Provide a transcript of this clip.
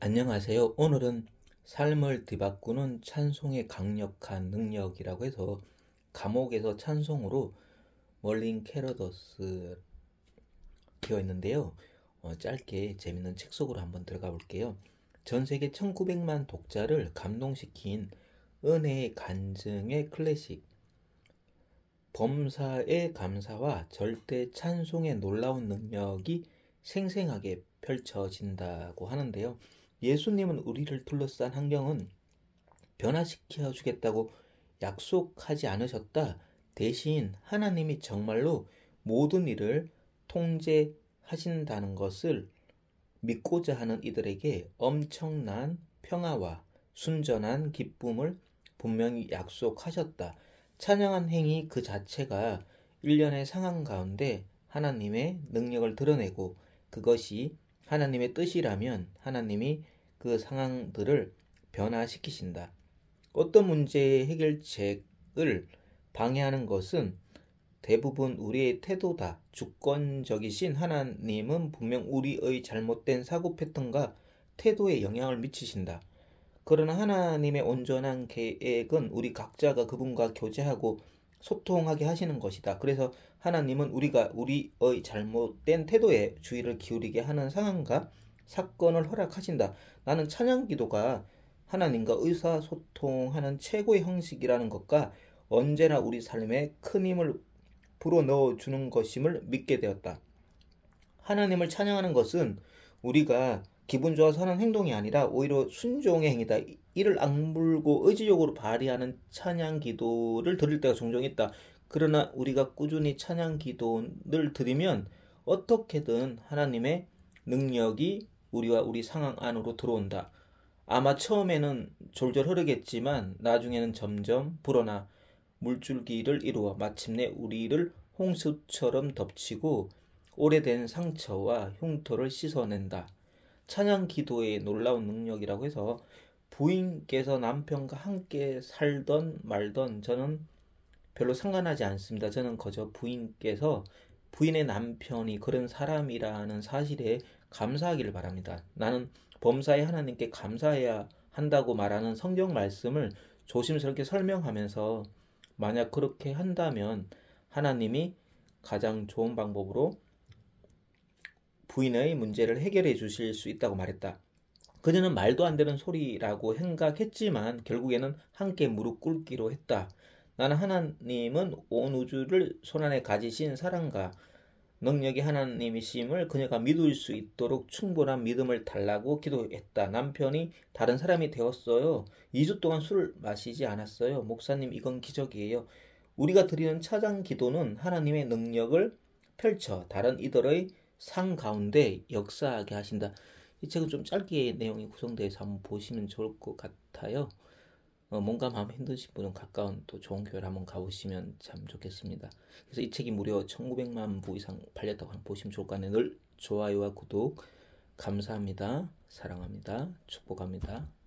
안녕하세요. 오늘은 삶을 뒤바꾸는 찬송의 강력한 능력이라고 해서 감옥에서 찬송으로 멀린 캐러더스 되어 있는데요. 어, 짧게 재밌는 책 속으로 한번 들어가 볼게요. 전 세계 1900만 독자를 감동시킨 은혜의 간증의 클래식 범사의 감사와 절대 찬송의 놀라운 능력이 생생하게 펼쳐진다고 하는데요. 예수님은 우리를 둘러싼 환경은 변화시켜 주겠다고 약속하지 않으셨다. 대신 하나님이 정말로 모든 일을 통제하신다는 것을 믿고자 하는 이들에게 엄청난 평화와 순전한 기쁨을 분명히 약속하셨다. 찬양한 행위 그 자체가 일련의 상황 가운데 하나님의 능력을 드러내고 그것이 하나님의 뜻이라면 하나님이 그 상황들을 변화시키신다. 어떤 문제의 해결책을 방해하는 것은 대부분 우리의 태도다. 주권적이신 하나님은 분명 우리의 잘못된 사고 패턴과 태도에 영향을 미치신다. 그러나 하나님의 온전한 계획은 우리 각자가 그분과 교제하고 소통하게 하시는 것이다. 그래서 하나님은 우리가 우리의 잘못된 태도에 주의를 기울이게 하는 상황과 사건을 허락하신다. 나는 찬양 기도가 하나님과 의사소통하는 최고의 형식이라는 것과 언제나 우리 삶에 큰 힘을 불어넣어 주는 것임을 믿게 되었다. 하나님을 찬양하는 것은 우리가 기분 좋아서 하는 행동이 아니라 오히려 순종의 행위다. 이를 악물고 의지적으로 발휘하는 찬양 기도를 드릴 때가 종종 있다. 그러나 우리가 꾸준히 찬양 기도를 드리면 어떻게든 하나님의 능력이 우리와 우리 상황 안으로 들어온다. 아마 처음에는 졸졸 흐르겠지만 나중에는 점점 불어나 물줄기를 이루어 마침내 우리를 홍수처럼 덮치고 오래된 상처와 흉터를 씻어낸다. 찬양 기도의 놀라운 능력이라고 해서 부인께서 남편과 함께 살던 말던 저는 별로 상관하지 않습니다. 저는 거저 부인께서 부인의 남편이 그런 사람이라는 사실에 감사하기를 바랍니다. 나는 범사에 하나님께 감사해야 한다고 말하는 성경 말씀을 조심스럽게 설명하면서 만약 그렇게 한다면 하나님이 가장 좋은 방법으로 부인의 문제를 해결해 주실 수 있다고 말했다. 그녀는 말도 안 되는 소리라고 생각했지만 결국에는 함께 무릎 꿇기로 했다. 나는 하나님은 온 우주를 손안에 가지신 사랑과 능력이 하나님이심을 그녀가 믿을 수 있도록 충분한 믿음을 달라고 기도했다. 남편이 다른 사람이 되었어요. 2주 동안 술을 마시지 않았어요. 목사님, 이건 기적이에요. 우리가 드리는 차장 기도는 하나님의 능력을 펼쳐 다른 이들의 상 가운데 역사하게 하신다. 이 책은 좀 짧게 내용이 구성돼서 한번 보시면 좋을 것 같아요. 어, 뭔가 마음 힘드신 분은 가까운 또 좋은 교회를 한번 가보시면 참 좋겠습니다. 그래서 이 책이 무려 1900만 부 이상 팔렸다고 한번 보시면 좋을 것 같네요. 늘 좋아요와 구독 감사합니다. 사랑합니다. 축복합니다.